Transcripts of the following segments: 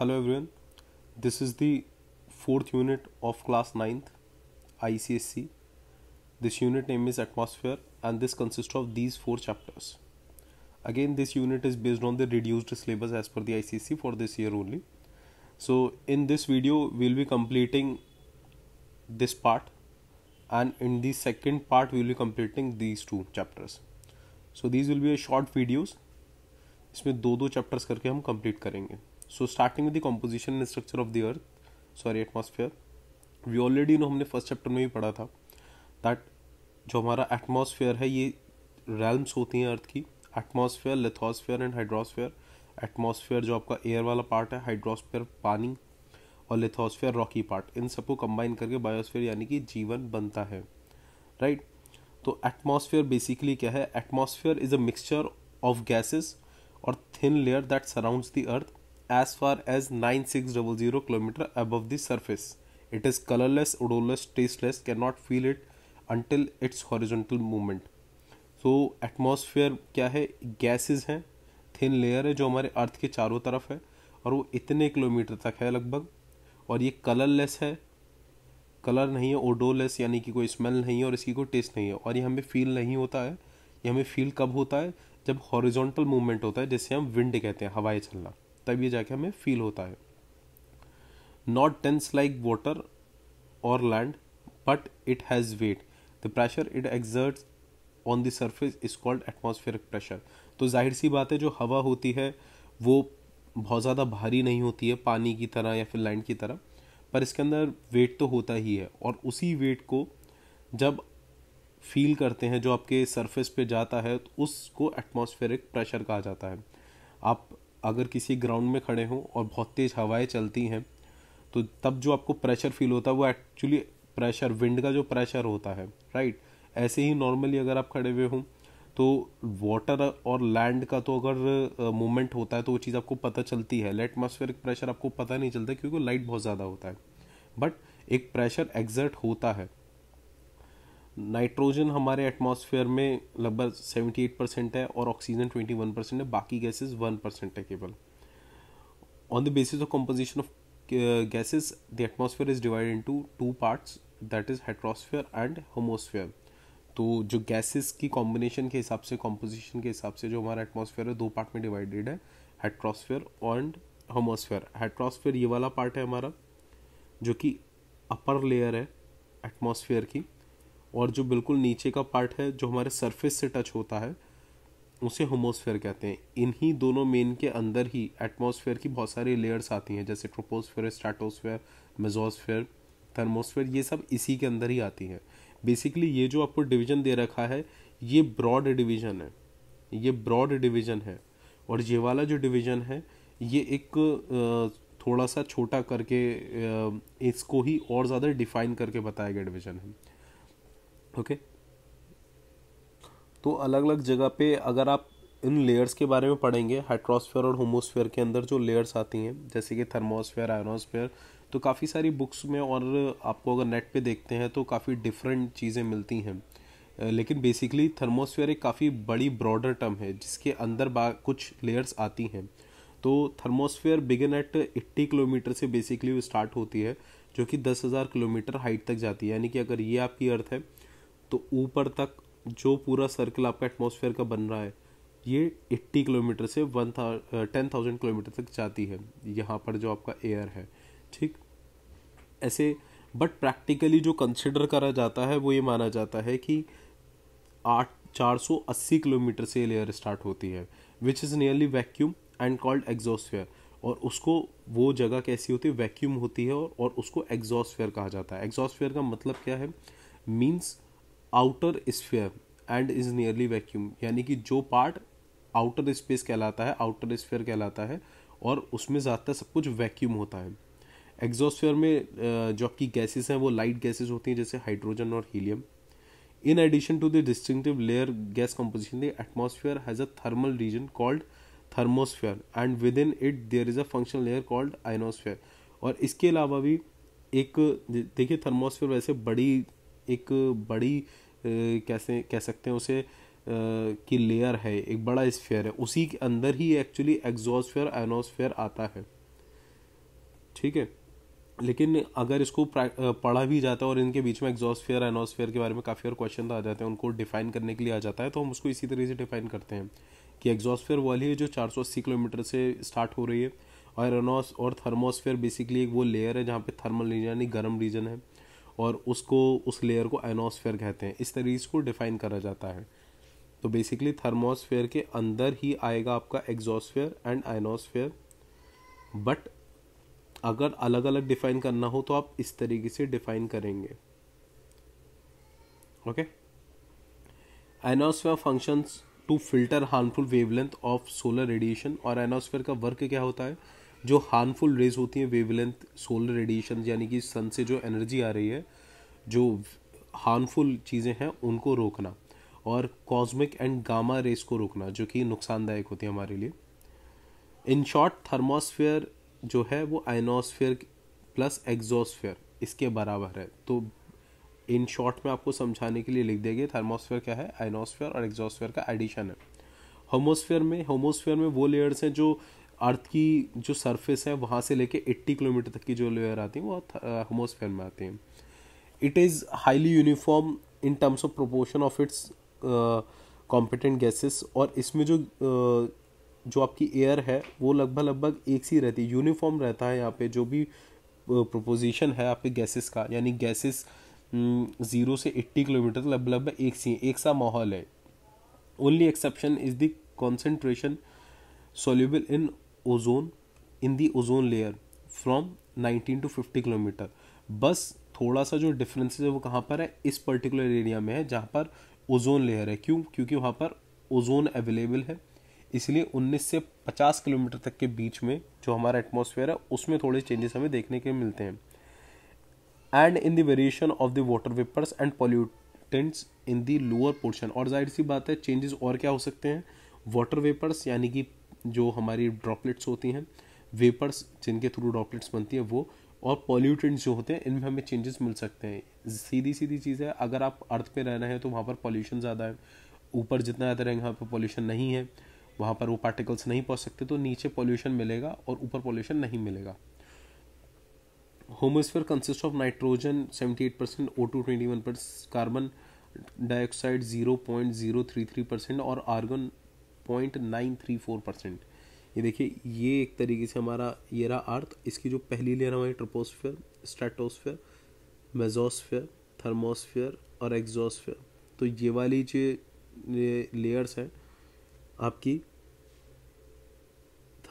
Hello everyone this is the fourth unit of class ninth ICSE this unit name is atmosphere and this consist of this four chapters again this unit is based on the reduced syllabus as per the ICSE for this year only so in this video we'll be completing this part and in this second part we'll be completing this two chapters so this will be a short videos इसमें दो दो chapters करके हम complete करेंगे so starting with the composition and structure of the earth sorry atmosphere we already know हमने first chapter में भी पढ़ा था दैट जो हमारा एटमोसफियर है ये रैल्स होती हैं अर्थ की atmosphere lithosphere and hydrosphere atmosphere जो आपका एयर वाला पार्ट है हाइड्रोसफियर पानी और लिथोसफियर रॉकी पार्ट इन सबको कंबाइन करके बायोस्फियर यानी कि जीवन बनता है राइट तो एटमोसफियर बेसिकली क्या है atmosphere is a mixture of gases और thin layer that surrounds the earth as far as 9600 km above the surface. It is colorless, odorless, tasteless, cannot feel it until its horizontal movement. So so, atmosphere क्या है gases हैं thin layer है जो हमारे अर्थ के चारों तरफ है और वो इतने किलोमीटर तक है लगभग और ये कलरलेस है कलर नहीं है ओडोलेस यानी कि कोई स्मेल नहीं है और इसकी कोई टेस्ट नहीं है और ये हमें फील नहीं होता है ये हमें फील कब होता है जब हॉरिजॉन्टल मूवमेंट होता है जिसे हम विंड कहते हैं हवाएं चलना तब ये जाके हमें फील होता है नॉट टेंस लाइक वाटर और land but it has weight the pressure it exert on the surface is called atmospheric pressure तो जाहिर सी बात है जो हवा होती है वो बहुत ज़्यादा भारी नहीं होती है पानी की तरह या फिर लैंड की तरह पर इसके अंदर वेट तो होता ही है और उसी वेट को जब फील करते हैं जो आपके सरफेस पे जाता है तो उसको एटमॉस्फेरिक प्रेशर कहा जाता है आप अगर किसी ग्राउंड में खड़े हों और बहुत तेज़ हवाएं चलती हैं तो तब जो आपको प्रेशर फील होता है वो एक्चुअली प्रेशर विंड का जो प्रेशर होता है राइट ऐसे ही नॉर्मली अगर आप खड़े हुए हों तो वाटर और लैंड का तो अगर मूवमेंट होता है तो वो चीज़ आपको पता चलती है एटमोसफेयर प्रेशर आपको पता नहीं चलता क्योंकि लाइट बहुत ज़्यादा होता है बट एक प्रेशर एग्जर्ट होता है नाइट्रोजन हमारे एटमॉस्फेयर में लगभग सेवेंटी एट परसेंट है और ऑक्सीजन ट्वेंटी वन परसेंट है बाकी गैसेस वन परसेंट है केवल on the basis of composition of gases the atmosphere is divided into two parts that is hydrosphere and homosphere तो जो गैसेस की कॉम्बिनेशन के हिसाब से कॉम्पोजिशन के हिसाब से जो हमारा एटमोसफेयर है दो पार्ट में डिवाइडेड है हेट्रोस्फेयर एंड होमोस्फेयर हेट्रोस्फेयर ये वाला पार्ट है हमारा जो कि अपर लेयर है एटमोसफेयर की और जो बिल्कुल नीचे का पार्ट है जो हमारे सरफेस से टच होता है उसे होमोस्फेयर कहते हैं इन्हीं दोनों मेन के अंदर ही एटमोसफेयर की बहुत सारी लेयर्स आती हैं जैसे ट्रोपोस्फेयर स्ट्रेटोस्फेयर मेजोस्फेयर थर्मोस्फेयर ये सब इसी के अंदर ही आती हैं बेसिकली ये जो आपको डिवीजन दे रखा है ये ब्रॉड डिवीजन है ये ब्रॉड डिवीजन है और ये वाला जो डिवीजन है ये एक थोड़ा सा छोटा करके इसको ही और ज़्यादा डिफाइन करके बताया गया डिवीजन है ओके तो अलग अलग जगह पे अगर आप इन लेयर्स के बारे में पढ़ेंगे हाइड्रोस्फेयर और होमोस्फेयर के अंदर जो लेयर्स आती हैं जैसे कि थर्मोस्फेयर आयनोस्फेयर तो काफ़ी सारी बुक्स में और आपको अगर नेट पे देखते हैं तो काफ़ी डिफरेंट चीज़ें मिलती हैं लेकिन बेसिकली थर्मोस्फेयर एक काफ़ी बड़ी ब्रॉडर टर्म है जिसके अंदर कुछ लेयर्स आती हैं तो thermosphere begin at eighty kilometre से बेसिकली स्टार्ट होती है जो कि दस हज़ार किलोमीटर हाइट तक जाती है यानी कि अगर ये आपकी अर्थ है तो ऊपर तक जो पूरा सर्कल आपका एटमोसफेयर का बन रहा है ये 80 किलोमीटर से वन था टेन थाउजेंड किलोमीटर तक जाती है यहाँ पर जो आपका एयर है ठीक ऐसे बट प्रैक्टिकली जो कंसिडर करा जाता है वो ये माना जाता है कि आठ चार सौ अस्सी किलोमीटर से लेयर स्टार्ट होती है which is nearly vacuum and called exosphere और उसको वो जगह कैसी होती है वैक्यूम होती है और, और उसको एग्जॉस्फेयर कहा जाता है एग्जॉस्फेयर का मतलब क्या है means outer sphere and is nearly vacuum यानी कि जो पार्ट आउटर स्पेस कहलाता है आउटर स्फेयर कहलाता है और उसमें ज़्यादातर सब कुछ वैक्यूम होता है एग्जॉस्फेयर में जो आपकी गैसेस हैं वो लाइट गैसेस होती हैं जैसे हाइड्रोजन और helium in addition to the distinctive layer gas composition the atmosphere has a thermal region called thermosphere and within it there is a functional layer called ionosphere और इसके अलावा भी एक देखिए थर्मोस्फेयर वैसे बड़ी एक बड़ी कैसे कह सकते हैं उसे की लेयर है एक बड़ा स्फेयर है उसी के अंदर ही एक्चुअली एग्जोस्फेयर एनोस्फेयर आता है ठीक है लेकिन अगर इसको पढ़ा भी जाता है और इनके बीच में एग्जॉस्फेयर एनोस्फेयर के बारे में काफ़ी और क्वेश्चन आ जाते हैं उनको डिफाइन करने के लिए आ जाता है तो हम उसको इसी तरह से डिफाइन करते हैं कि एग्जॉस्फेयर वाली है जो 480 किलोमीटर से स्टार्ट हो रही है और एनोस और थर्मोस्फेयर बेसिकली एक वो लेयर है जहाँ पे थर्मल रीजन यानी गर्म रीजन है और उसको उस लेयर को एनोसफेयर कहते हैं इस तरीके को डिफाइन करा जाता है तो बेसिकली थर्मोसफेयर के अंदर ही आएगा आपका एग्जॉस्फेयर एंड आइनोसफेयर बट अगर अलग अलग डिफाइन करना हो तो आप इस तरीके से डिफाइन करेंगे okay ionosphere functions to filter harmful wavelength of solar radiation और एनोसफेयर का वर्क क्या होता है जो हार्मफुल रेज होती हैं वेवलेंथ सोलर रेडिएशन यानी कि सन से जो एनर्जी आ रही है जो हार्मफुल चीज़ें हैं उनको रोकना और कॉस्मिक एंड गामा रेस को रोकना जो कि नुकसानदायक होती है हमारे लिए इन शॉर्ट थर्मोस्फेयर जो है वो आइनोस्फेयर प्लस एग्जोस्फेयर इसके बराबर है तो इन शॉर्ट में आपको समझाने के लिए लिख देंगे थर्मोस्फेयर क्या है आइनोस्फेयर और एग्जोस्फेयर का एडिशन है होमोस्फेयर में होमोस्फेयर में वो लेयर्स हैं जो अर्थ की जो सरफेस है वहाँ से लेके 80 किलोमीटर तक की जो लेयर आती है वो हमोस्फेयर में आती है it is highly uniform in terms of proportion of its competent gases और इसमें जो जो आपकी एयर है वो लगभग लगभग एक सी रहती है यूनिफॉर्म रहता है यहाँ पे जो भी प्रोपोजिशन है आपके गैसेस का यानी गैसेस ज़ीरो से एट्टी किलोमीटर लगभग लगभग एक सी एक सा माहौल है only exception is the concentration soluble in ozone in the ozone layer from 19 to 50 kilometre बस थोड़ा सा जो डिफरेंस है वो कहाँ पर है इस पर्टिकुलर एरिया में है जहाँ पर ओजोन लेयर है क्यों क्योंकि वहाँ पर ओजोन अवेलेबल है इसलिए 19 से 50 किलोमीटर तक के बीच में जो हमारा एटमोसफेयर है उसमें थोड़े चेंजेस हमें देखने के मिलते हैं and in the variation of the water vapours and pollutants in the lower portion और जाहिर सी बात है चेंजेस और क्या हो सकते हैं वाटर वेपर्स यानी कि जो हमारी ड्रॉपलेट्स होती हैं वेपर्स जिनके थ्रू ड्रॉपलेट्स बनती हैं वो और पॉल्यूटेंट्स जो होते हैं इनमें हमें चेंजेस मिल सकते हैं सीधी सीधी चीज़ है अगर आप अर्थ पे रहना है तो वहाँ पर पॉल्यूशन ज़्यादा है ऊपर जितना ज़्यादा रहेंगे वहाँ पर पॉल्यूशन नहीं है वहाँ पर वो पार्टिकल्स नहीं पहुँच सकते तो नीचे पॉल्यूशन मिलेगा और ऊपर पॉल्यूशन नहीं मिलेगा homosphere consist of nitrogen seventy eight percent O two twenty one percent carbon dioxide zero point zero three three percent और argon point nine three four percent ये देखिए ये एक तरीके से हमारा ये रहा अर्थ इसकी जो पहली लेयर हमारी ट्रोपोस्फेयर स्ट्रेटोस्फेयर मेजोस्फेयर थर्मोस्फेयर और एग्जोस्फेयर तो ये वाली जो लेयर्स हैं आपकी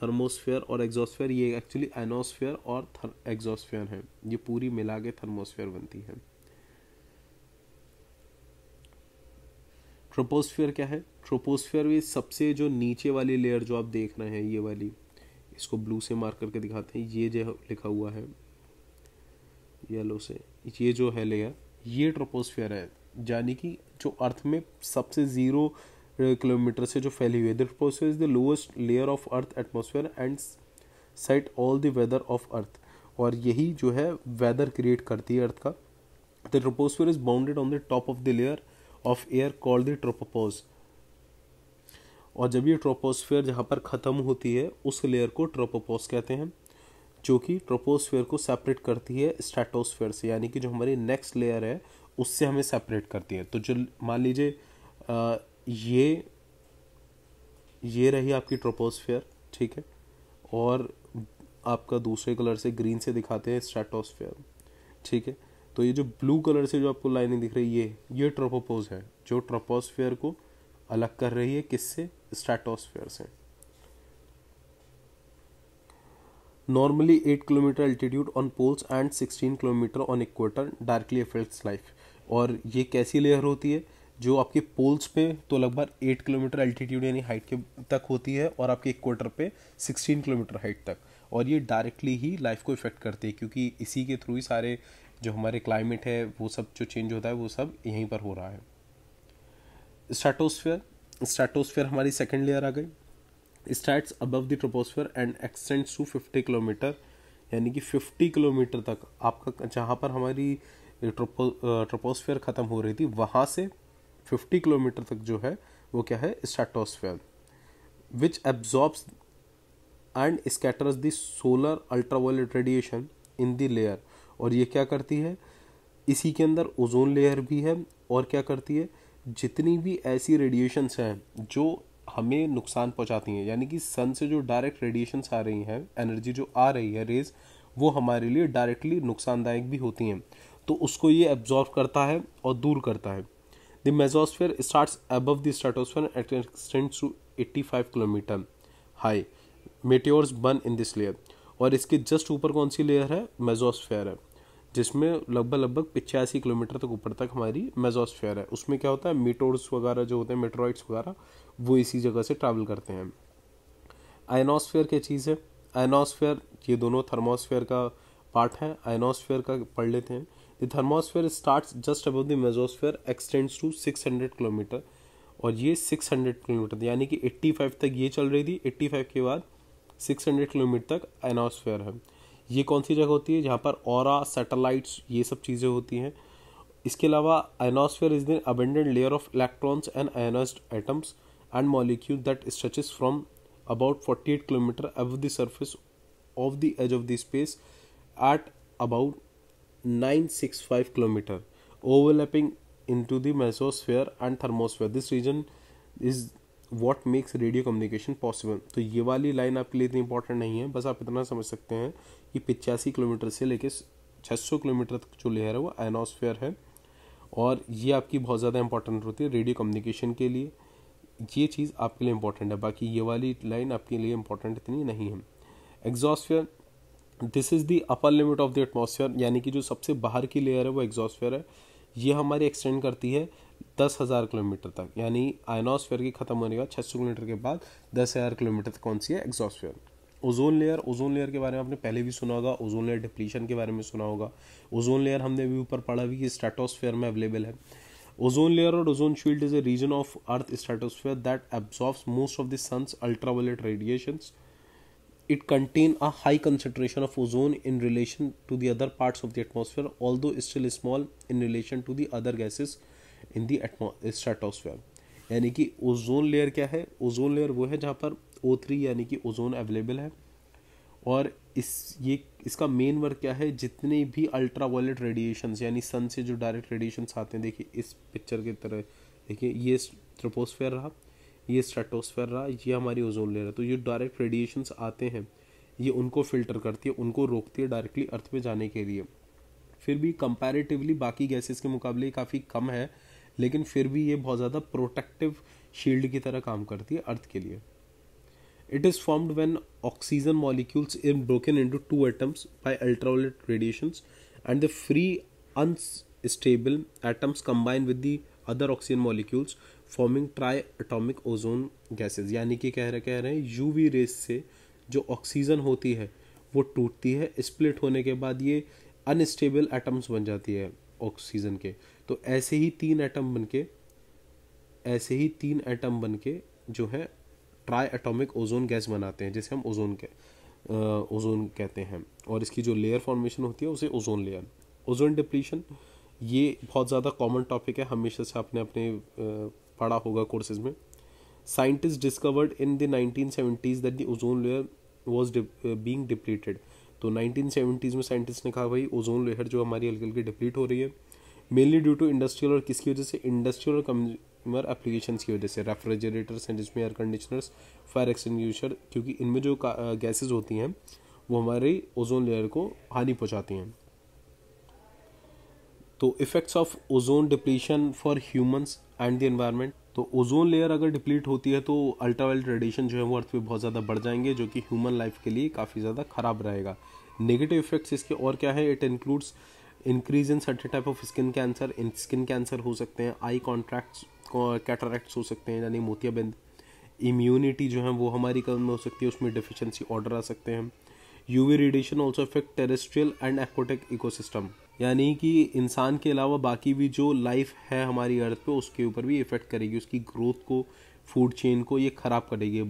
थर्मोस्फेयर और एग्जोस्फेयर ये एक्चुअली एनोस्फेयर और एग्जोस्फेयर हैं ये पूरी मिला के थर्मोस्फेयर बनती है ट्रोपोस्फेयर क्या है ट्रोपोस्फेयर में सबसे जो नीचे वाली लेयर जो आप देख रहे हैं ये वाली इसको ब्लू से मार्क करके दिखाते हैं ये जो लिखा हुआ है येलो से ये जो है लेयर ये ट्रोपोस्फेयर है यानी कि जो अर्थ में सबसे ज़ीरो किलोमीटर uh, से जो फैली हुई है the troposphere is the lowest layer of earth atmosphere and set all the weather of earth और यही जो है वेदर क्रिएट करती है अर्थ का the troposphere is bounded on the top of the layer of air called the tropopause और जब ये ट्रोपोस्फेयर जहाँ पर ख़त्म होती है उस लेयर को ट्रोपोपोस कहते हैं जो कि ट्रोपोस्फेयर को सेपरेट करती है स्ट्रेटोस्फेयर से यानी कि जो हमारी नेक्स्ट लेयर है उससे हमें सेपरेट करती है तो जो मान लीजिए ये ये रही आपकी ट्रोपोस्फेयर ठीक है और आपका दूसरे कलर से ग्रीन से दिखाते हैं स्टेटोस्फेयर ठीक है तो ये जो ब्लू कलर से जो आपको लाइनिंग दिख रही है ये ये ट्रोपोपोज है जो ट्रोपोस्फेयर को अलग कर रही है किससे स्ट्रेटोस्फेयर से normally eight kilometre altitude on poles and sixteen kilometre on equator directly affects life और ये कैसी लेयर होती है जो आपके पोल्स पे तो लगभग एट किलोमीटर एल्टीट्यूड यानी हाइट के तक होती है और आपके इक्वेटर पे सिक्सटीन किलोमीटर हाइट तक और ये डायरेक्टली ही लाइफ को इफेक्ट करती है क्योंकि इसी के थ्रू ही सारे जो हमारे क्लाइमेट है वो सब जो चेंज होता है वो सब यहीं पर हो रहा है स्ट्रेटोस्फेयर स्ट्रेटोस्फेयर हमारी सेकेंड लेयर आ गई starts above the troposphere and extends to fifty kilometre यानी कि फिफ्टी किलोमीटर तक आपका जहाँ पर हमारी ट्रोपो ट्रोपोस्फेयर ख़त्म हो रही थी वहाँ से फिफ्टी किलोमीटर तक जो है वो क्या है stratosphere which absorbs and scatters the solar ultraviolet radiation in the layer और ये क्या करती है इसी के अंदर ओजोन लेयर भी है और क्या करती है जितनी भी ऐसी रेडिएशंस हैं जो हमें नुकसान पहुंचाती हैं यानी कि सन से जो डायरेक्ट रेडिएशंस आ रही हैं एनर्जी जो आ रही है रेज वो हमारे लिए डायरेक्टली नुकसानदायक भी होती हैं तो उसको ये एब्जॉर्व करता है और दूर करता है the mesosphere start above the stratosphere at extend to five kilometre high meteors burn in this layer और इसके जस्ट ऊपर कौन सी लेयर है मेजोस्फेयर है जिसमें लगभग लगभग पिचासी किलोमीटर तक ऊपर तक हमारी मेजोस्फेयर है उसमें क्या होता है मीटोर्स वगैरह जो होते हैं मेट्रॉइड्स वगैरह वो इसी जगह से ट्रैवल करते हैं आइनोसफेयर क्या चीज़ है आइनोसफेयर ये दोनों थर्मोसफेयर का पार्ट है आइनोसफेयर का पढ़ लेते हैं the thermosphere start just above the mesosphere extends to six hundred kilometre और ये सिक्स हंड्रेड किलोमीटर यानी कि एट्टी फाइव तक ये चल रही थी एट्टी फाइव के बाद सिक्स हंड्रेड किलोमीटर तक आइनोसफेयर है ये कौन सी जगह होती है जहाँ पर और सैटेलाइट्स ये सब चीज़ें होती हैं इसके अलावा ionosphere is the abundant layer of electrons and ionised atoms and molecule that stretches from about forty eight kilometre above the surface of the edge of the space at about nine six five kilometre into the mesosphere and thermosphere this region is what makes radio communication possible तो ये वाली line आपके लिए इतनी important नहीं है बस आप इतना समझ सकते हैं कि पिचासी किलोमीटर से लेके छः सौ किलोमीटर तक जो लेयर है वो एनोसफेयर है और ये आपकी बहुत ज़्यादा इंपॉर्टेंट होती है रेडियो कम्युनिकेशन के लिए ये चीज़ आपके लिए इंपॉर्टेंट है बाकी ये वाली लाइन आपके लिए इंपॉर्टेंट इतनी नहीं है exosphere this is the upper limit of the atmosphere यानी कि जो सबसे बाहर की लेयर है वो एग्जॉस्फेयर है ये हमारी एक्सटेंड करती है दस हज़ार किलोमीटर तक यानी आयनोस्फेयर की ख़त्म होने के बाद छः सौ किलोमीटर के बाद दस हज़ार किलोमीटर तक कौन सी है exosphere ozone layer ozone layer के बारे में आपने पहले भी सुना होगा ओजोन लेयर डिप्लीशन के बारे में सुना होगा ओजोन लेयर हमने भी ऊपर पढ़ा भी कि स्ट्रेटोस्फेयर में अवेलेबल है ओजोन लेयर और ozone shield is a region of earth stratosphere that absorb most of the sun's radiation it contain a high concentration of ozone in relation to the other parts of the atmosphere although still small in relation to the other gases in the stratosphere यानी कि ozone layer क्या है ozone layer वो है जहाँ पर O three यानी कि ओजोन अवेलेबल है और इस ये इसका मेन वर्क क्या है जितने भी अल्ट्रा वायलेट रेडिएशन यानी सन से जो डायरेक्ट रेडिएशन आते हैं देखिए इस पिक्चर की तरह देखिए ये ट्रोपोस्फेयर रहा ये स्ट्रेटोस्फेयर रहा ये हमारी ओजोन लेयर है तो ये डायरेक्ट रेडिएशन आते हैं ये उनको फिल्टर करती है उनको रोकती है डायरेक्टली अर्थ में जाने के लिए फिर भी कंपैरेटिवली बाकी गैसेस के मुकाबले काफ़ी कम है लेकिन फिर भी ये बहुत ज़्यादा प्रोटेक्टिव शील्ड की तरह काम करती है अर्थ के लिए it is formed when oxygen molecules in broken into atoms by ultraviolet radiation and the free unstable atoms combine with the other oxygen molecules forming triatomic ozone gases यानी कि कह रहे कह रहे हैं you we race से जो oxygen होती है वो टूटती है स्प्लिट होने के बाद ये अनस्टेबल एटम्स बन जाती है ऑक्सीजन के तो ऐसे ही तीन एटम बन के ऐसे ही तीन एटम बन के जो है ट्राई एटॉमिक ओजोन गैस बनाते हैं जिसे हम ओजोन के ओजोन कहते हैं और इसकी जो लेयर फॉर्मेशन होती है उसे ओजोन लेयर ओजोन डिप्लीशन ये बहुत ज़्यादा कॉमन टॉपिक है हमेशा से आपने अपने पढ़ा होगा कोर्सेज में scientist discovered in the nineteen seventies that the ozone layer was being depleted तो नाइनटीन सेवेंटीज़ में साइंटिस्ट ने कहा भाई ओजोन लेयर जो हमारी हल्की हल्की डिप्लीट हो रही है मेनली ड्यू टू इंडस्ट्रियल और किसकी वजह से इंडस्ट्रियल और कंज्यूमर एप्लीकेशन की वजह से रेफ्रिजरेटर्स हैं जिसमें एयर कंडीशनर्स फायर एक्सटिंग्विशर क्योंकि इनमें जो गैसेज होती हैं वो हमारे ओजोन लेयर को हानि पहुँचाती हैं तो effects of ozone depletion for humans and the environment तो ओजोन लेयर अगर डिप्लीट होती है तो अल्ट्रावाइल्ट रेडिएशन जो है वो अर्थ पे बहुत ज़्यादा बढ़ जाएंगे जो कि ह्यूमन लाइफ के लिए काफ़ी ज़्यादा ख़राब रहेगा नेगेटिव इफेक्ट्स इसके और क्या है it includes increase in certain type of skin cancer in skin cancer हो सकते हैं आई कॉन्ट्रैक्ट्स कैटरैक्ट्स हो सकते हैं यानी मोतियाबिंद इम्यूनिटी जो है वो हमारी कम हो सकती है उसमें डिफिशेंसी ऑर्डर आ सकते हैं UV radiation also effect terrestrial and aquatic ecosystem यानी कि इंसान के अलावा बाकी भी जो लाइफ है हमारी अर्थ पे उसके ऊपर भी इफेक्ट करेगी उसकी ग्रोथ को फूड चेन को ये ख़राब करेगी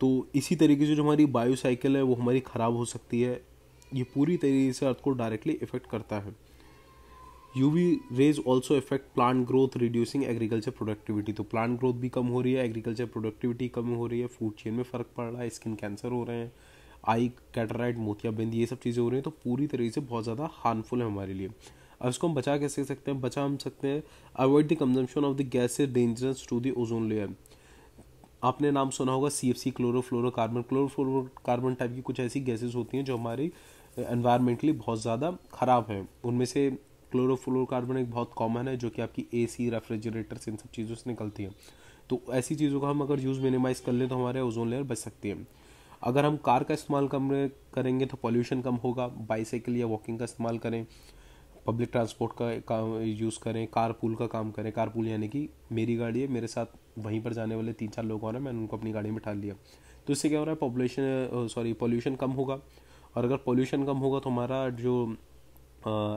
तो इसी तरीके से जो हमारी बायोसाइकिल है वो हमारी ख़राब हो सकती है ये पूरी तरीके से अर्थ को डायरेक्टली इफेक्ट करता है U V rays also effect plant growth reducing agriculture productivity तो प्लांट ग्रोथ भी कम हो रही है एग्रीकल्चर प्रोडक्टिविटी कम हो रही है फूड चेन में फ़र्क पड़ रहा है स्किन कैंसर हो रहे हैं आई कैटराइट मोतियाबिंद ये सब चीज़ें हो रही हैं तो पूरी तरीके से बहुत ज़्यादा हार्मफुल है हमारे लिए अब इसको हम बचा कैसे सकते हैं बचा हम सकते हैं avoid the consumption of the gas dangerous to the ozone layer आपने नाम सुना होगा C F C fluoro carbon type की कुछ ऐसी गैसेज होती हैं जो हमारी एनवायरमेंटली बहुत ज़्यादा ख़राब हैं उनमें से क्लोरोफ्लोरोकार्बन एक बहुत कॉमन है जो कि आपकी ए सी रेफ्रिजरेटर्स इन सब चीज़ों से निकलती है तो ऐसी चीज़ों का हम अगर यूज़ मिनिमाइज़ कर लें तो हमारे ओजोन लेयर बच सकती है अगर हम कार का इस्तेमाल कम करेंगे तो पॉल्यूशन कम होगा बाइसाइकिल या वॉकिंग का इस्तेमाल करें पब्लिक ट्रांसपोर्ट का, काम यूज़ करें कार पूल का काम करें कार पूल यानी कि मेरी गाड़ी है मेरे साथ वहीं पर जाने वाले तीन चार लोग और हैं मैंने उनको अपनी गाड़ी में बिठा लिया तो इससे क्या हो रहा है पॉपुलेशन सॉरी पॉल्यूशन कम होगा और अगर पोल्यूशन कम होगा तो हमारा जो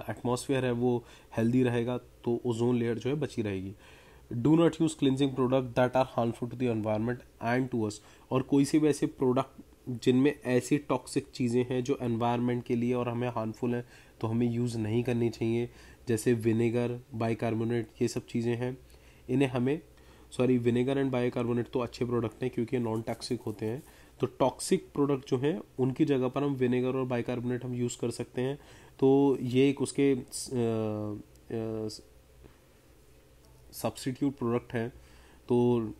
एटमोसफियर है वो हेल्दी रहेगा तो ओजोन लेयर जो है बची रहेगी do not use cleansing product that are harmful to the environment and to us और कोई से भी ऐसे प्रोडक्ट जिनमें ऐसी टॉक्सिक चीज़ें हैं जो एनवायरमेंट के लिए और हमें हार्मफुल हैं तो हमें यूज़ नहीं करनी चाहिए जैसे विनेगर बाइकार्बोनेट ये सब चीज़ें हैं इन्हें हमें सॉरी विनेगर एंड बायोकार्बोनेट तो अच्छे प्रोडक्ट हैं क्योंकि नॉन टॉक्सिक होते हैं तो टॉक्सिक प्रोडक्ट जो हैं उनकी जगह पर हम विनेगर और बाइकार्बोनेट हम यूज़ कर सकते हैं तो ये एक उसके सब्सटीट्यूट प्रोडक्ट हैं तो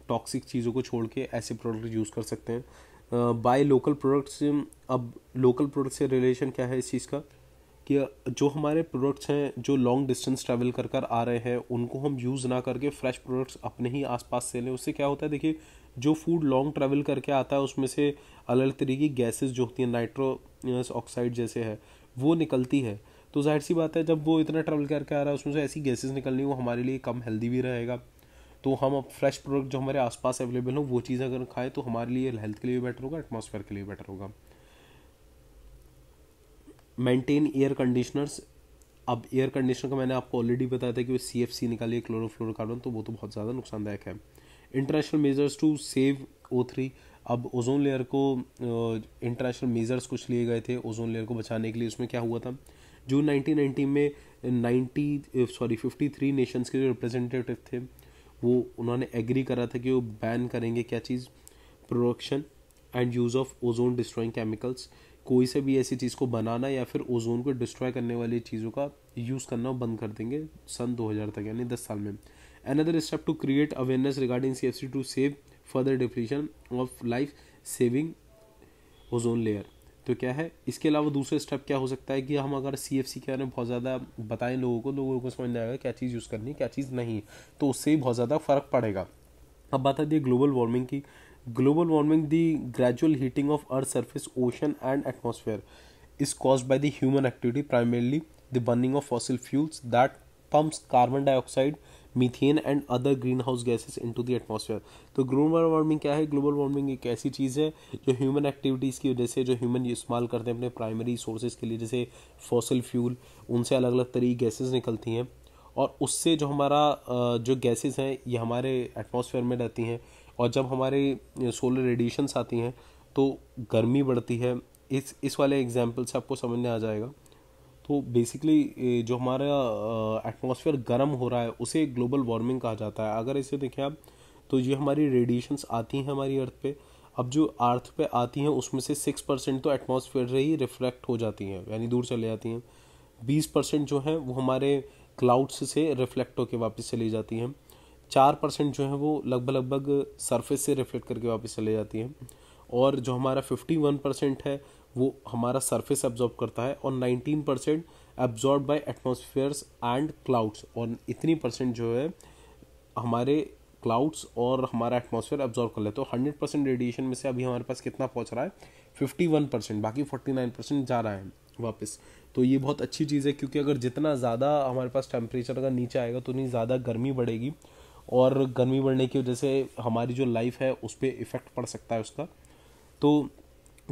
टॉक्सिक चीज़ों को छोड़ के ऐसे प्रोडक्ट यूज़ कर सकते हैं बाय लोकल प्रोडक्ट्स अब लोकल प्रोडक्ट से रिलेशन क्या है इस चीज़ का कि जो हमारे प्रोडक्ट्स हैं जो लॉन्ग डिस्टेंस ट्रैवल कर कर आ रहे हैं उनको हम यूज़ ना करके फ्रेश प्रोडक्ट्स अपने ही आसपास से लें उससे क्या होता है देखिए जो फूड लॉन्ग ट्रैवल करके आता है उसमें से अलग अलग तरीके की गैसेज जो होती हैं नाइट्रोस ऑक्साइड जैसे है वो निकलती है तो जाहिर सी बात है जब वो इतना ट्रैवल करके आ रहा है उसमें से ऐसी गैसेज निकलनी वो हमारे लिए कम हेल्दी भी रहेगा तो हम अब फ्रेश प्रोडक्ट जो हमारे आसपास अवेलेबल हो वो चीज़ अगर खाएँ तो हमारे लिए हेल्थ के लिए बेटर होगा एटमोसफेयर के लिए बेटर होगा मेंटेन एयर कंडीशनर्स अब एयर कंडीशनर का मैंने आपको ऑलरेडी बताया था कि वो सी एफ सी निकालिए क्लोरोफ्लोरोकार्बन तो वो तो बहुत ज़्यादा नुकसानदायक है international measures to save O three अब ओजोन लेयर को इंटरनेशनल मेजर्स कुछ लिए गए थे ओजोन लेयर को बचाने के लिए उसमें क्या हुआ था जून 1990 में 90 सॉरी 53 नेशंस के जो रिप्रेजेंटेटिव थे वो उन्होंने एग्री करा था कि वो बैन करेंगे क्या चीज़ production and use of ozone destroying chemicals कोई से भी ऐसी चीज़ को बनाना या फिर ओजोन को डिस्ट्रॉय करने वाली चीज़ों का यूज़ करना बंद कर देंगे सन 2000 तक यानी 10 साल में Another step to create awareness regarding CFC to save further depletion of life saving ozone layer तो क्या है इसके अलावा दूसरा स्टेप क्या हो सकता है कि हम अगर सी एफ सी के बारे में बहुत ज़्यादा बताएं लोगों को तो लोगों को समझ में आएगा क्या चीज़ यूज़ करनी है क्या चीज़ नहीं तो उससे बहुत ज़्यादा फ़र्क पड़ेगा अब बात आती है ग्लोबल वार्मिंग की global warming the gradual heating of earth surface ocean and atmosphere is cause by the human activity primarily the burning of fossil fuels that pumps carbon dioxide methane and other green house gases into the तो global warming क्या है global warming एक ऐसी चीज़ है जो human activities की वजह से जो ह्यूमन इस्तेमाल करते हैं अपने प्राइमरी सोर्सेज के लिए जैसे फॉसल फ्यूल उनसे अलग अलग तरह की गैसेज निकलती हैं और उससे जो हमारा जो गैसेज हैं ये हमारे एटमोसफेयर में रहती हैं और जब हमारे सोलर रेडिएशंस आती हैं तो गर्मी बढ़ती है इस इस वाले एग्जाम्पल से आपको समझ में आ जाएगा तो बेसिकली जो हमारा एटमॉस्फेयर गर्म हो रहा है उसे ग्लोबल वार्मिंग कहा जाता है अगर इसे देखें आप तो ये हमारी रेडिएशंस आती हैं हमारी अर्थ पे अब जो अर्थ पे आती हैं उसमें से सिक्स परसेंट तो एटमॉस्फेयर से ही रिफ्लेक्ट हो जाती हैं यानी दूर चले जाती हैं बीस परसेंट जो हैं वो हमारे क्लाउड्स से रिफ्लेक्ट होकर वापस चली जाती हैं चार परसेंट जो है वो लगभग लगभग सरफेस से रिफ्लेक्ट करके वापस चले जाती हैं और जो हमारा फिफ्टी वन परसेंट है वो हमारा सरफेस एब्जॉर्ब करता है और 19 percent absorb by atmospheres and clouds और इतनी परसेंट जो है हमारे क्लाउड्स और हमारा एटमोसफेयर एब्जॉर्ब कर लेते तो हंड्रेड परसेंट रेडिएशन में से अभी हमारे पास कितना पहुंच रहा है फिफ्टी वन परसेंट बाकी फोर्टी नाइन परसेंट जा रहा है वापस तो ये बहुत अच्छी चीज़ है क्योंकि अगर जितना ज़्यादा हमारे पास टेम्परेचर अगर नीचे आएगा तो उतनी ज़्यादा गर्मी बढ़ेगी और गर्मी बढ़ने की वजह से हमारी जो लाइफ है उस पर इफ़ेक्ट पड़ सकता है उसका तो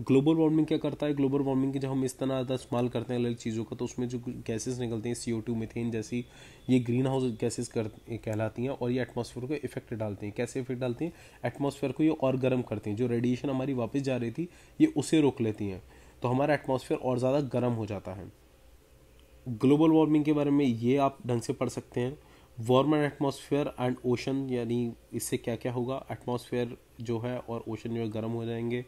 ग्लोबल वार्मिंग क्या करता है ग्लोबल वार्मिंग की जब हम इस तरह ज़्यादा इस्तेमाल करते हैं अलग अलग चीज़ों का तो उसमें जो गैसेस निकलते हैं सी ओ टू मिथेन जैसी ये ग्रीन हाउस गैसेस कर कहलाती हैं और ये एटमॉस्फेयर को इफेक्ट डालते हैं कैसे इफेक्ट डालते हैं एटमॉस्फेयर को ये और गर्म करते हैं जो रेडिएशन हमारी वापस जा रही थी ये उसे रोक लेती हैं तो हमारा एटमॉस्फेयर और ज़्यादा गर्म हो जाता है ग्लोबल वार्मिंग के बारे में ये आप ढंग से पढ़ सकते हैं वार्मर एटमॉस्फेयर एंड ओशन यानी इससे क्या क्या होगा एटमॉस्फेयर जो है और ओशन जो है गर्म हो जाएंगे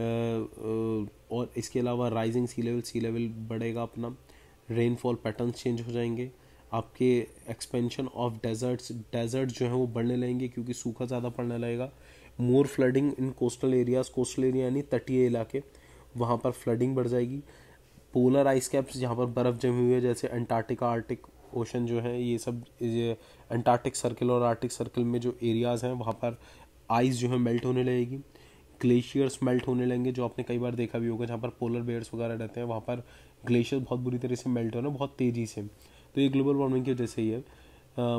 और इसके अलावा rising sea level sea level बढ़ेगा अपना रेनफॉल पैटर्न चेंज हो जाएंगे आपके एक्सपेंशन ऑफ डेजर्ट्स डेजर्ट जो हैं वो बढ़ने लगेंगे क्योंकि सूखा ज़्यादा पड़ने लगेगा more flooding in coastal areas coastal area यानी तटीय इलाके वहाँ पर फ्लडिंग बढ़ जाएगी पोलर आइस कैप्स जहाँ पर बर्फ़ जमी हुई है जैसे अंटार्कटिका आर्टिक ओशन जो है ये सब अंटार्कटिक सर्कल और आर्टिक सर्कल में जो एरियाज़ हैं वहाँ पर आइस जो है मेल्ट होने लगेगी ग्लेशियर्स मेल्ट होने लगेंगे जो आपने कई बार देखा भी होगा जहाँ पर पोलर बेयर्स वगैरह रहते हैं वहाँ पर ग्लेशियर बहुत बुरी तरह से मेल्ट हो रहे हैं बहुत तेज़ी से तो ये ग्लोबल वार्मिंग की वजह से ही है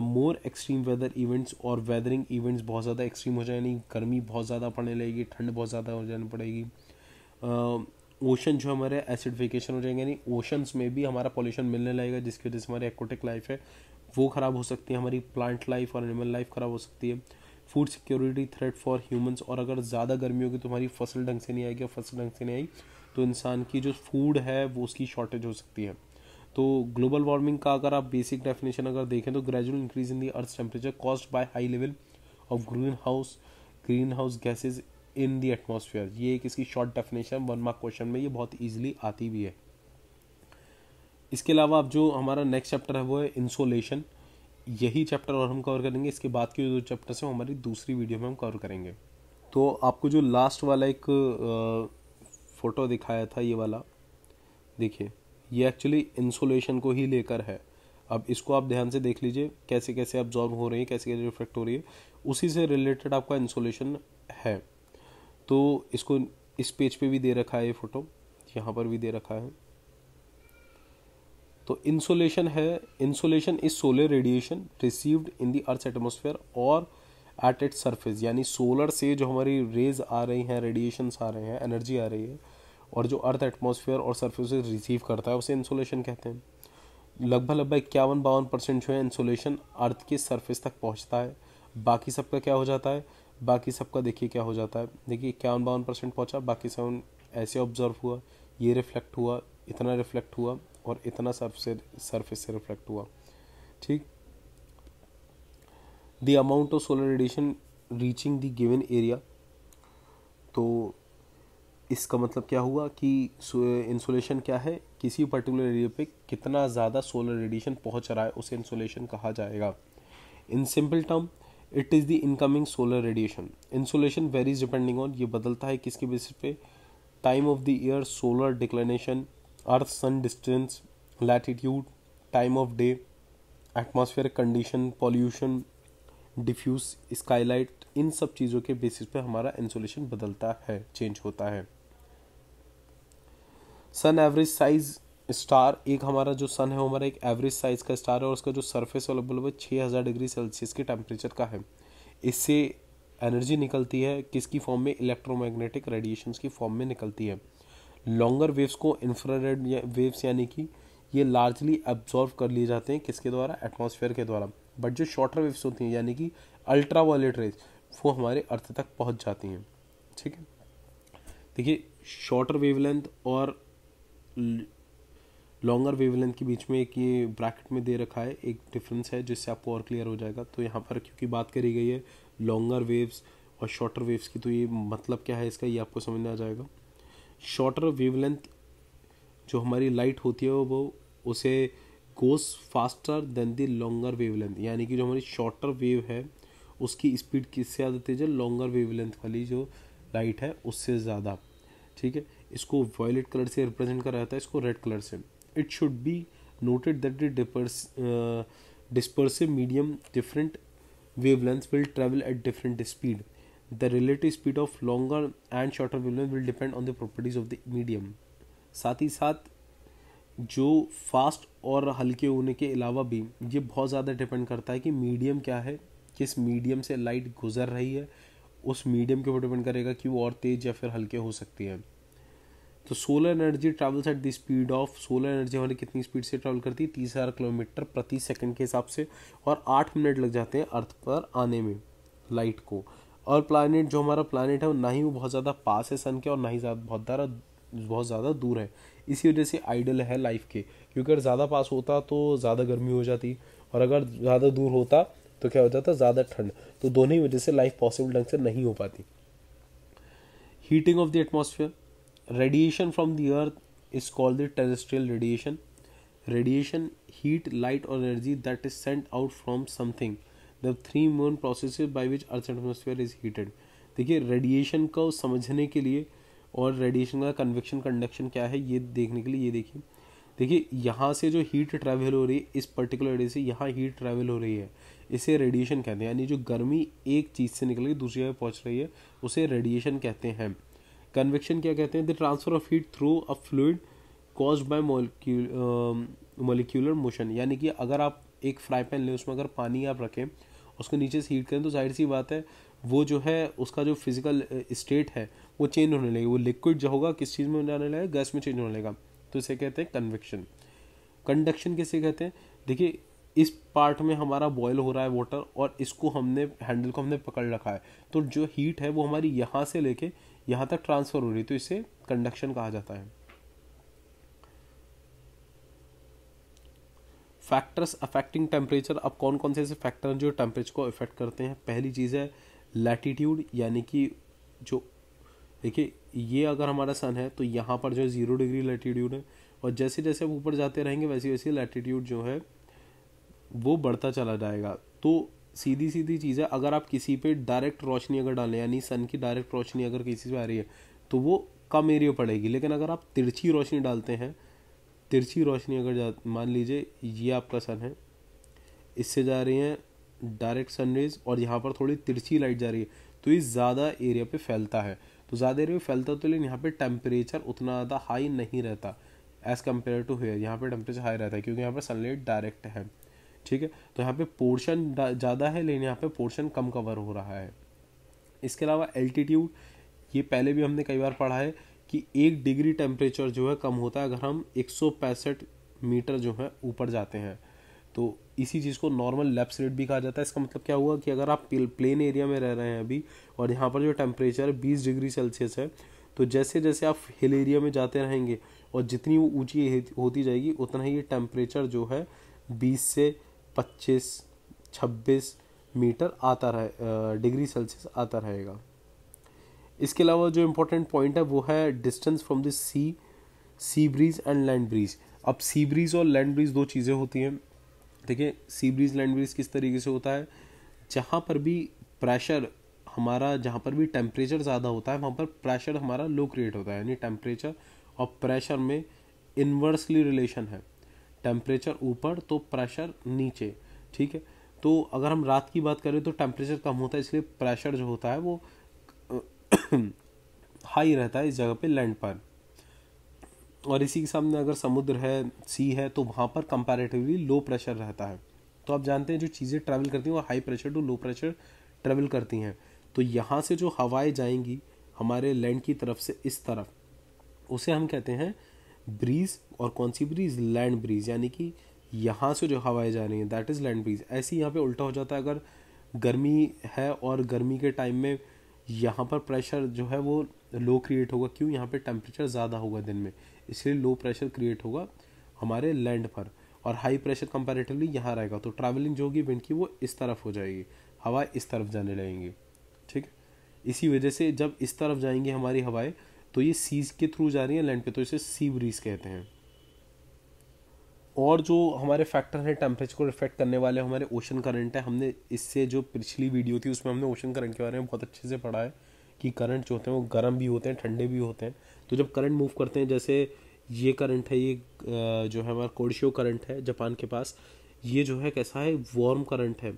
मोर एक्सट्रीम वेदर इवेंट्स और वेदरिंग इवेंट्स बहुत ज़्यादा एक्सट्रीम हो जाए यानी गर्मी बहुत ज़्यादा पड़ने लगेगी ठंड बहुत ज़्यादा हो जानी पड़ेगी ओशन जो हमारे एसिडिफिकेशन हो जाएंगे यानी ओशंस में भी हमारा पॉल्यूशन मिलने लगेगा जिसकी वजह से हमारी एक्वाटिक लाइफ है वो ख़राब हो सकती है हमारी प्लांट लाइफ और एनिमल लाइफ ख़राब हो सकती है food security threat for humans और अगर ज़्यादा गर्मी होगी तो हमारी फसल ढंग से नहीं आएगी और फसल ढंग से नहीं आई तो इंसान की जो फूड है वो उसकी शॉर्टेज हो सकती है तो ग्लोबल वार्मिंग का अगर आप बेसिक डेफिनेशन अगर देखें तो gradual increase in the earth temperature caused by high level of green house green house gases in the atmosphere ये एक इसकी short definition one mark question में ये बहुत ईजिली आती भी है इसके अलावा अब जो हमारा नेक्स्ट चैप्टर है वो है इंसोलेशन यही चैप्टर और हम कवर करेंगे इसके बाद के जो चैप्टर्स हैं हमारी दूसरी वीडियो में हम कवर करेंगे तो आपको जो लास्ट वाला एक फ़ोटो दिखाया था ये वाला देखिए ये एक्चुअली इंसुलेशन को ही लेकर है अब इसको आप ध्यान से देख लीजिए कैसे कैसे ऑब्जॉर्व हो रही है कैसे कैसे रिफ्लेक्ट हो रही है उसी से रिलेटेड आपका इंसुलेशन है तो इसको इस पेज पे भी दे रखा है ये फ़ोटो यहाँ पर भी दे रखा है तो इंसुलेशन है insolation is solar radiation received in the earth atmosphere और एट इट्स सरफेस यानी सोलर से जो हमारी रेज आ रही हैं रेडिएशंस आ रहे हैं एनर्जी आ रही है और जो अर्थ एटमोसफेयर और सरफेस रिसीव करता है उसे इंसुलेशन कहते हैं लगभग लगभग इक्यावन बावन परसेंट जो है इंसुलेशन अर्थ के सरफेस तक पहुंचता है बाकी सबका क्या हो जाता है बाकी सबका देखिए क्या हो जाता है देखिए इक्यावन बावन परसेंट पहुँचा बाकी सब ऐसे ऑब्जर्व हुआ ये रिफ्लेक्ट हुआ इतना रिफ्लेक्ट हुआ और इतना सर्फ से सरफेस से रिफ्लेक्ट हुआ ठीक the amount of solar radiation reaching the given area तो इसका मतलब क्या हुआ कि इंसुलेशन क्या है किसी पर्टिकुलर एरिया पे कितना ज़्यादा सोलर रेडिएशन पहुंच रहा है उसे इंसुलेशन कहा जाएगा in simple term it is the incoming solar radiation insolation varies depending on ये बदलता है किसके बेसिस पे time of the year solar declination earth sun distance latitude time of day atmosphere condition pollution diffuse skylight इन सब चीज़ों के basis पे हमारा इंसुलेशन बदलता है चेंज होता है सन एवरेज साइज स्टार एक हमारा जो सन है वो हमारा एक एवरेज साइज का स्टार है और उसका जो सरफेस वाला बल्ब है छः हज़ार डिग्री सेल्सियस के टेम्परेचर का है इससे एनर्जी निकलती है किसकी फॉर्म में इलेक्ट्रोमैग्नेटिक रेडिएशन की फॉर्म में निकलती है लॉन्गर वेव्स को इंफ्रारेड वेव्स यानी कि ये लार्जली एब्जॉर्व कर लिए जाते हैं किसके द्वारा एटमॉस्फेयर के द्वारा बट जो शॉर्टर वेव्स होती हैं यानी कि अल्ट्रा वायलेट रेज वो हमारे अर्थ तक पहुंच जाती हैं ठीक है देखिए शॉर्टर वेवलेंथ और लॉन्गर वेवलेंथ के बीच में एक ये ब्रैकेट में दे रखा है एक डिफरेंस है जिससे आपको और क्लियर हो जाएगा तो यहाँ पर क्योंकि बात करी गई है लॉन्गर वेव्स और शॉर्टर वेव्स की तो ये मतलब क्या है इसका ये आपको समझ में आ जाएगा शॉर्टर वेवलेंथ जो हमारी लाइट होती है वो उसे goes faster than the longer wavelength यानी कि जो हमारी शॉर्टर वेव है उसकी स्पीड किससे ज़्यादा तेज है लॉन्गर वेवलेंथ वाली जो लाइट है उससे ज़्यादा ठीक है इसको वायलेट कलर से रिप्रेजेंट कर रहा है इसको रेड कलर से it should be noted that disperse dispersive medium different wavelength will travel at different speed the relative speed of longer and shorter wavelength will depend on the properties of the medium साथ ही साथ जो fast और हल्के होने के अलावा भी ये बहुत ज़्यादा डिपेंड करता है कि मीडियम क्या है किस मीडियम से लाइट गुजर रही है उस मीडियम के ऊपर डिपेंड करेगा कि वो और तेज़ या फिर हल्के हो सकती है तो solar energy travels at the speed of solar energy हमारी कितनी स्पीड से ट्रैवल करती है तीस हज़ार किलोमीटर प्रति सेकंड के हिसाब से और आठ मिनट लग जाते हैं अर्थ पर आने में लाइट को और प्लानट जो हमारा प्लानट है ना ही वो बहुत ज़्यादा पास है सन के और ना ही बहुत ज़्यादा बहुत ज़्यादा दूर है इसी वजह से आइडल है लाइफ के क्योंकि अगर ज़्यादा पास होता तो ज़्यादा गर्मी हो जाती और अगर ज़्यादा दूर होता तो क्या हो जाता ज़्यादा ठंड तो दोनों ही वजह से लाइफ पॉसिबल ढंग से नहीं हो पाती heating of the atmosphere radiation from the earth is called the terrestrial radiation radiation heat light और energy that is sent out from something the three main process by which earth atmosphere is heated देखिए radiation को समझने के लिए और radiation का convection conduction क्या है ये देखने के लिए ये देखिए देखिए यहाँ से जो हीट ट्रैवल हो रही है इस पर्टिकुलर एरिया से यहाँ हीट ट्रैवल हो रही है इसे रेडिएशन कहते हैं यानी जो गर्मी एक चीज़ से निकल के दूसरी जगह पहुँच रही है उसे रेडिएशन कहते हैं कन्वेक्शन क्या कहते हैं the transfer of heat through a fluid cause by molecular motion यानी कि अगर आप एक फ्राई पैन लें उसमें अगर पानी आप रखें उसको नीचे से हीट करें तो जाहिर सी बात है वो जो है उसका जो फिजिकल स्टेट है वो चेंज होने लगेगी वो लिक्विड जो होगा किस चीज़ में जाने लगेगा गैस में चेंज होने लगेगा तो इसे कहते हैं कन्वेक्शन कंडक्शन किसे कहते हैं देखिए इस पार्ट में हमारा बॉयल हो रहा है वाटर और इसको हमने हैंडल को हमने पकड़ रखा है तो जो हीट है वो हमारी यहाँ से लेके यहाँ तक ट्रांसफ़र हो रही है तो इसे कंडक्शन कहा जाता है फैक्टर्स अफेक्टिंग टेम्परेचर अब कौन कौन से ऐसे फैक्टर हैं जो टेम्परेचर को अफेक्ट करते हैं पहली चीज़ है लैटीट्यूड यानी कि जो देखिए ये अगर हमारा सन है तो यहाँ पर जो है ज़ीरो डिग्री लैटीट्यूड है और जैसे जैसे आप ऊपर जाते रहेंगे वैसे वैसे लैटीट्यूड जो है वो बढ़ता चला जाएगा तो सीधी सीधी चीज़ है अगर आप किसी पे डायरेक्ट रोशनी अगर डालें यानी सन की डायरेक्ट रोशनी अगर किसी पे आ रही है तो वो कम एरिया पड़ेगी लेकिन अगर आप तिरछी रोशनी डालते हैं तिरछी रोशनी अगर जा मान लीजिए ये आपका सन है इससे जा रही है डायरेक्ट सनरेज और यहाँ पर थोड़ी तिरछी लाइट जा रही है तो ये ज़्यादा एरिया पे फैलता है तो ज़्यादा एरिया पे फैलता है तो लेकिन यहाँ पे टेम्परेचर उतना ज़्यादा हाई नहीं रहता एज़ कम्पेयर टू हेयर यहाँ पे टेम्परेचर हाई रहता है क्योंकि यहाँ पर सनलाइट डायरेक्ट है ठीक है तो यहाँ पे पोर्शन ज़्यादा है लेकिन यहाँ पे पोर्शन कम कवर हो रहा है इसके अलावा एल्टीट्यूड ये पहले भी हमने कई बार पढ़ा है कि एक डिग्री टेम्परेचर जो है कम होता है अगर हम एक मीटर जो है ऊपर जाते हैं तो इसी चीज़ को नॉर्मल लैप्स रेट भी कहा जाता है इसका मतलब क्या हुआ कि अगर आप प्लेन एरिया में रह रहे हैं अभी और यहाँ पर जो टेम्परेचर है बीस डिग्री सेल्सियस है तो जैसे जैसे आप हिल एरिया में जाते रहेंगे और जितनी वो ऊँची होती जाएगी उतना ही टेम्परेचर जो है बीस से पच्चीस छब्बीस मीटर आता रहे डिग्री सेल्सियस आता रहेगा इसके अलावा जो इम्पोर्टेंट पॉइंट है वो है distance from the sea sea breeze and land breeze अब सी ब्रीज और लैंड ब्रीज दो चीज़ें होती हैं ठीक है सी ब्रीज लैंड ब्रीज किस तरीके से होता है जहाँ पर भी प्रेशर हमारा जहाँ पर भी टेम्परेचर ज़्यादा होता है वहाँ पर प्रेशर हमारा लो क्रिएट होता है यानी टेम्परेचर और प्रेशर में इन्वर्सली रिलेशन है टेम्परेचर ऊपर तो प्रेशर नीचे ठीक है तो अगर हम रात की बात करें तो टेम्परेचर कम होता है इसलिए प्रेशर जो होता है वो हाई रहता है इस जगह पे लैंड पर और इसी के सामने अगर समुद्र है सी है तो वहाँ पर कंपैरेटिवली लो प्रेशर रहता है तो आप जानते हैं जो चीज़ें ट्रैवल करती हैं वो high pressure to low pressure travel करती हैं तो यहाँ से जो हवाएं जाएंगी हमारे लैंड की तरफ से इस तरफ उसे हम कहते हैं ब्रीज और कौन सी ब्रीज लैंड ब्रीज यानी कि यहाँ से जो हवाएं जा रही हैं दैट इज़ लैंड ब्रीज ऐसे यहाँ पे उल्टा हो जाता है अगर गर्मी है और गर्मी के टाइम में यहाँ पर प्रेशर जो है वो लो क्रिएट होगा क्यों यहाँ पे टेम्परेचर ज़्यादा होगा दिन में इसलिए लो प्रेशर क्रिएट होगा हमारे लैंड पर और हाई प्रेशर कंपेरेटिवली यहाँ रहेगा तो ट्रैवलिंग जो होगी विंड की वो इस तरफ हो जाएगी हवा इस तरफ जाने लगेंगी ठीक इसी वजह से जब इस तरफ जाएंगी हमारी हवाएं तो ये सीज के थ्रू जा रही है लैंड पे तो इसे सी ब्रीज कहते हैं और जो हमारे फैक्टर हैं टेम्परेचर को इफेक्ट करने वाले हमारे ओशन करंट है हमने इससे जो पिछली वीडियो थी उसमें हमने ओशन करंट के बारे में बहुत अच्छे से पढ़ा है कि करंट जो होते हैं वो गर्म भी होते हैं ठंडे भी होते हैं तो जब करंट मूव करते हैं जैसे ये करंट है ये जो है हमारा कोडशियो करंट है जापान के पास ये जो है कैसा है वार्म करंट है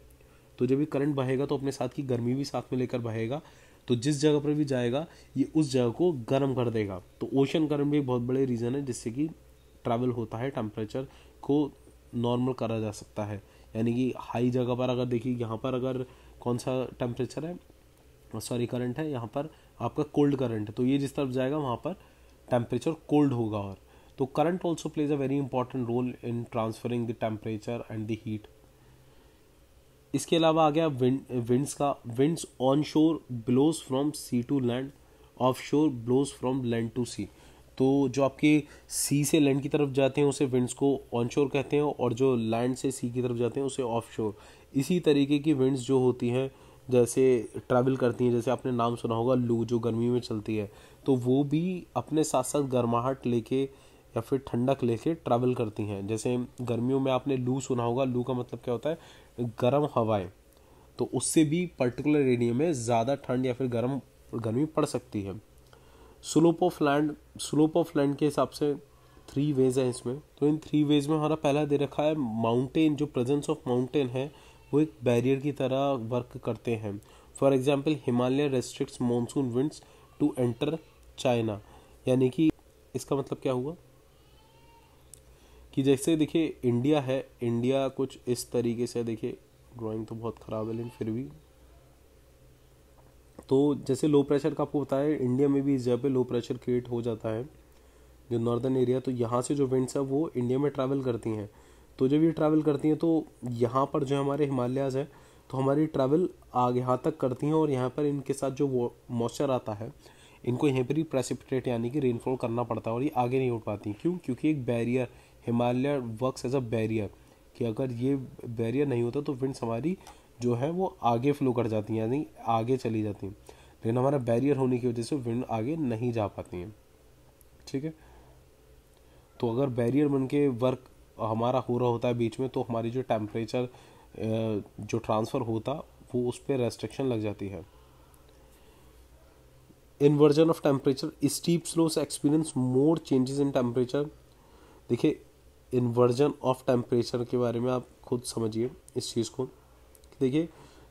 तो जब ये करंट बहेगा तो अपने साथ की गर्मी भी साथ में लेकर बहेगा तो जिस जगह पर भी जाएगा ये उस जगह को गर्म कर देगा तो ओशन करंट भी एक बहुत बड़े रीज़न है जिससे कि ट्रैवल होता है टेम्परेचर को नॉर्मल करा जा सकता है यानी कि हाई जगह पर अगर देखिए यहाँ पर अगर कौन सा टेम्परेचर है सॉरी करंट है यहाँ पर आपका कोल्ड करंट है तो ये जिस तरफ जाएगा वहाँ पर टेम्परेचर कोल्ड होगा और तो current also plays a very important role in transferring the temperature and the heat इसके अलावा आ गया विंड विंड्स का winds onshore blows from sea to land offshore blows from land to sea तो जो आपके सी से land की तरफ जाते हैं उसे विंड्स को ऑनशोर कहते हैं और जो लैंड से सी की तरफ जाते हैं उसे ऑफशोर इसी तरीके की विंड्स जो होती हैं जैसे ट्रैवल करती हैं जैसे आपने नाम सुना होगा लू जो गर्मी में चलती है तो वो भी अपने साथ साथ गर्माहट लेके या फिर ठंडक लेके ट्रैवल करती हैं जैसे गर्मियों में आपने लू सुना होगा लू का मतलब क्या होता है गर्म हवाएं तो उससे भी पर्टिकुलर एरिया में ज़्यादा ठंड या फिर गर्म गर्मी पड़ सकती है slope of land slope of land के हिसाब से थ्री वेज हैं इसमें तो इन थ्री वेज में हमारा पहला दे रखा है माउंटेन जो प्रेजेंस ऑफ माउंटेन है वो एक बैरियर की तरह वर्क करते हैं for example Himalaya restrict monsoon winds to enter China यानी कि इसका मतलब क्या हुआ कि जैसे देखिए इंडिया है इंडिया कुछ इस तरीके से देखिए ड्राइंग तो बहुत ख़राब है लेकिन फिर भी तो जैसे लो प्रेशर का आपको पता है इंडिया में भी इस जगह पे लो प्रेशर क्रिएट हो जाता है जो नॉर्दर्न एरिया तो यहाँ से जो विंड्स है वो इंडिया में ट्रैवल करती हैं तो जब ये ट्रैवल करती हैं तो यहाँ पर जो हमारे हिमालयाज हैं तो हमारी ट्रैवल आगे यहाँ तक करती हैं और यहाँ पर इनके साथ जो मॉइस्चर आता है इनको यहीं पर ही प्रेसिपिटेट यानी कि रेनफॉल करना पड़ता है और ये आगे नहीं उठ पाती क्यों क्योंकि एक barrier Himalaya works as a barrier कि अगर ये बैरियर नहीं होता तो विंड्स हमारी जो है वो आगे फ्लो कर जाती हैं यानी आगे चली जाती हैं लेकिन हमारा बैरियर होने की वजह से विंड आगे नहीं जा पाती हैं ठीक है तो अगर बैरियर बन के वर्क हमारा हो रहा होता है बीच में तो हमारी जो टेम्परेचर जो ट्रांसफ़र होता वो उस पर रेस्ट्रिक्शन लग जाती है inversion of temperature steep slopes experience more changes in temperature देखिए इन्वर्जन ऑफ टेम्परेचर के बारे में आप खुद समझिए इस चीज़ को देखिए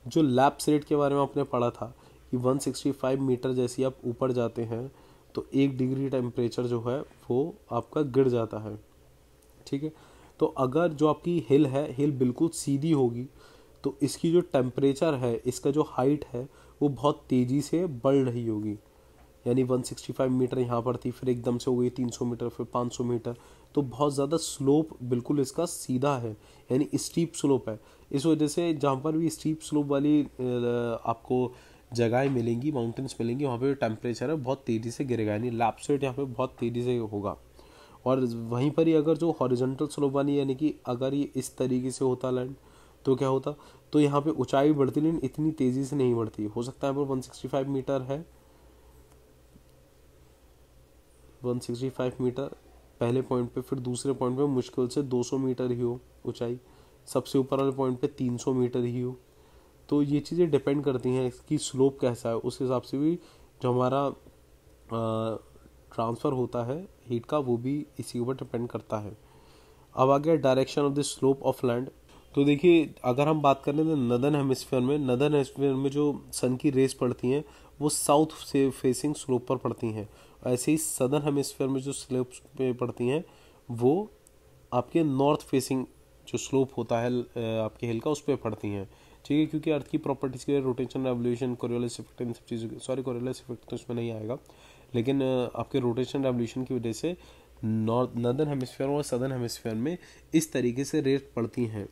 जो लैप्स रेट के बारे में आपने पढ़ा था कि 165 मीटर जैसी आप ऊपर जाते हैं तो एक डिग्री टेम्परेचर जो है वो आपका गिर जाता है ठीक है तो अगर जो आपकी हिल है हिल बिल्कुल सीधी होगी तो इसकी जो टेम्परेचर है इसका जो हाइट है वो बहुत तेज़ी से बढ़ रही होगी यानी 165 मीटर यहाँ पर थी फिर एकदम से हो गई 300 मीटर फिर 500 मीटर तो बहुत ज़्यादा स्लोप बिल्कुल इसका सीधा है यानी स्टीप स्लोप है इस वजह से जहाँ पर भी स्टीप स्लोप वाली आपको जगहें मिलेंगी माउंटेन्स मिलेंगी वहाँ पर टेम्परेचर है बहुत तेज़ी से गिरेगा यानी लैपसेट यहाँ पर बहुत तेज़ी से होगा और वहीं पर ही अगर जो हॉरिजेंटल स्लोप वाली यानी कि अगर ये इस तरीके से होता लैंड तो क्या होता तो यहाँ पे ऊंचाई बढ़ती लेकिन इतनी तेज़ी से नहीं बढ़ती हो सकता है पर 165 मीटर है 165 मीटर पहले पॉइंट पे फिर दूसरे पॉइंट पे मुश्किल से 200 मीटर ही हो ऊंचाई सबसे ऊपर वाले पॉइंट पे 300 मीटर ही हो तो ये चीज़ें डिपेंड करती हैं कि स्लोप कैसा है उस हिसाब से भी जो हमारा ट्रांसफ़र होता है हीट का वो भी इसी ऊपर डिपेंड करता है अब आ गया direction of the slope of land तो देखिए अगर हम बात करें तो नदन हेमिस्फीयर में नदन हेमिस्फीयर में जो सन की रेस पड़ती हैं वो साउथ से फेसिंग स्लोप पर पड़ती हैं ऐसे ही सदर्न हेमिसफेयर में जो स्लोप्स पे पड़ती हैं वो आपके नॉर्थ फेसिंग जो स्लोप होता है आपके हिल का उस पर पड़ती हैं ठीक है क्योंकि अर्थ की प्रॉपर्टीज़ के रोटेशन रेवोल्यूशन कोरियोलिस इफेक्ट इन सब चीज़ों के सॉरी कोरियोलिस इफेक्ट तो इसमें नहीं आएगा लेकिन आपके रोटेशन रेवोल्यूशन की वजह से नॉर्थ नदर हेमिसफेयर और सदर्न हेमिसफेयर में इस तरीके से रेस पड़ती हैं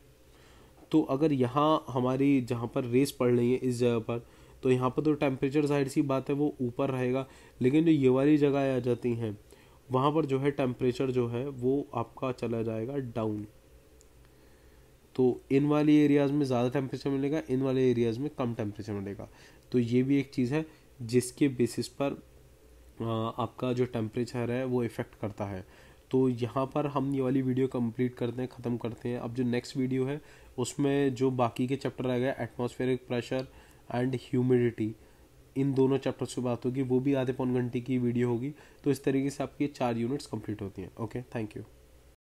तो अगर यहाँ हमारी जहाँ पर रेस पड़ रही है इस जगह पर तो यहाँ पर तो टेम्परेचर जाहिर सी बात है वो ऊपर रहेगा लेकिन जो ये वाली जगह आ जाती हैं वहाँ पर जो है टेम्परेचर जो है वो आपका चला जाएगा डाउन तो इन वाले एरियाज़ में ज़्यादा टेम्परेचर मिलेगा इन वाले एरियाज़ में कम टेम्परेचर मिलेगा तो ये भी एक चीज़ है जिसके बेसिस पर आपका जो टेम्परेचर है वो इफ़ेक्ट करता है तो यहाँ पर हम ये वाली वीडियो कंप्लीट करते हैं ख़त्म करते हैं अब जो नेक्स्ट वीडियो है उसमें जो बाकी के चैप्टर आ गए एटमोसफेयरिक प्रेशर एंड ह्यूमिडिटी इन दोनों चैप्टर्स की बात होगी वो भी आधे पौन घंटे की वीडियो होगी तो इस तरीके से आपकी चार यूनिट्स कंप्लीट होती हैं ओके थैंक यू